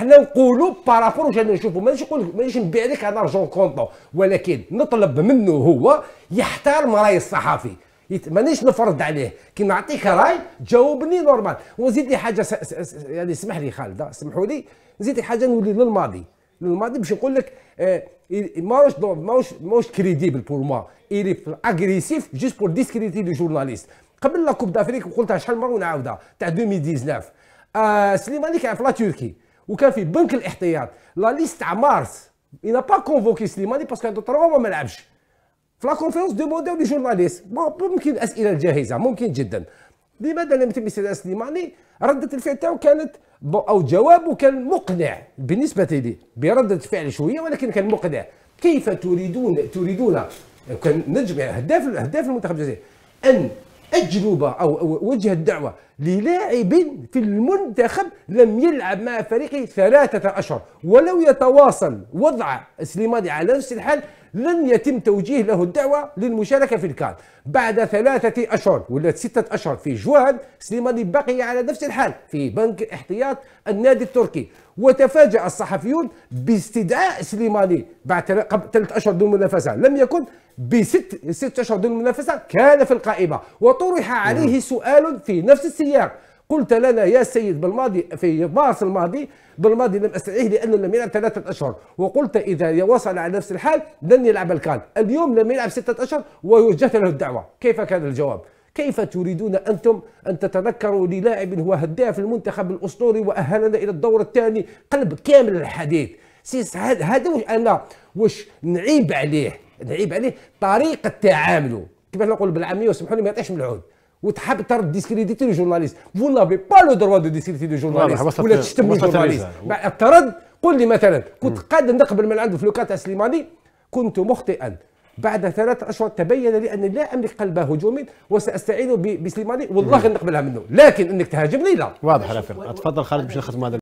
حنا نقولوا بارافور واش انا نشوفوا مانيش نقول مانيش نبيع لك انا ارجون كونطو ولكن نطلب منه هو يحترم راي الصحفي مانيش نفرض عليه كي نعطيك راي جاوبني نورمال ونزيد لي حاجه س... س... س... يعني اسمح لي خالد اسمحوا لي نزيد لي حاجه نولي للماضي للماضي باش نقول لك آه، ماهوش ماهوش ماهوش كريديبل بور موا الي اغريسيف جوست بور ديسكريتي لو جورناليست قبل لا كوب دافريك قلتها شحال مره ونعاودها تاع 2019 آه سليماني كان في لا تركي وكان في بنك الاحتياط لا ليست تاع مارس اي با كونفوكي سليماني باسكو تراوما ما لعبش في لا كونفيرونس دومونداو لي جورناليست ممكن الاسئله الجاهزه ممكن جدا لماذا لم يتم استدعاء سليماني رده الفعل تاعو كانت او جوابه كان مقنع بالنسبه لي برده فعل شويه ولكن كان مقنع كيف تريدون تريدون كان نجم هداف هداف المنتخب الجزائري ان اجلوبه او وجه الدعوه للاعب في المنتخب لم يلعب مع فريقه ثلاثة أشهر ولو يتواصل وضع سليماني على نفس الحال لن يتم توجيه له الدعوة للمشاركة في الكان بعد ثلاثة أشهر ولا ستة أشهر في جوان سليماني بقي على نفس الحال في بنك احتياط النادي التركي وتفاجأ الصحفيون باستدعاء سليماني بعد ثلاثة أشهر دون منافسة لم يكن بست ست أشهر دون منافسة كان في القائمة وطرح عليه سؤال في نفس السياق مليار قلت لنا يا سيد بالماضي في مارس الماضي بالماضي لم استطيع لانه لم يلعب ثلاثه اشهر وقلت اذا وصل على نفس الحال لن يلعب الكان اليوم لم يلعب سته اشهر ووجهت له الدعوه كيف كان الجواب كيف تريدون انتم ان تتذكروا للاعب هو هداف المنتخب الاسطوري واهلنا الى الدور الثاني قلب كامل الحديد سي هذا واش انا واش نعيب عليه نعيب عليه طريقه تعامله كيف نقول بالعاميه وسمحوا لي ما يطيحش من العود وتحب ترد ديسكريديتي لو جورناليست فو لافي با لو دروا دو ديسكريديتي لو جورناليست ولا تشتم الجورناليست الطرد قل لي مثلا كنت قادر نقبل من عنده في لوكا تاع سليماني كنت مخطئا بعد ثلاث أشهر تبين لي أني لا أملك قلب هجوم وسأستعين بسليماني والله نقبلها منه لكن أنك تهاجمني لا واضح رافق تفضل خالد باش نختم هذا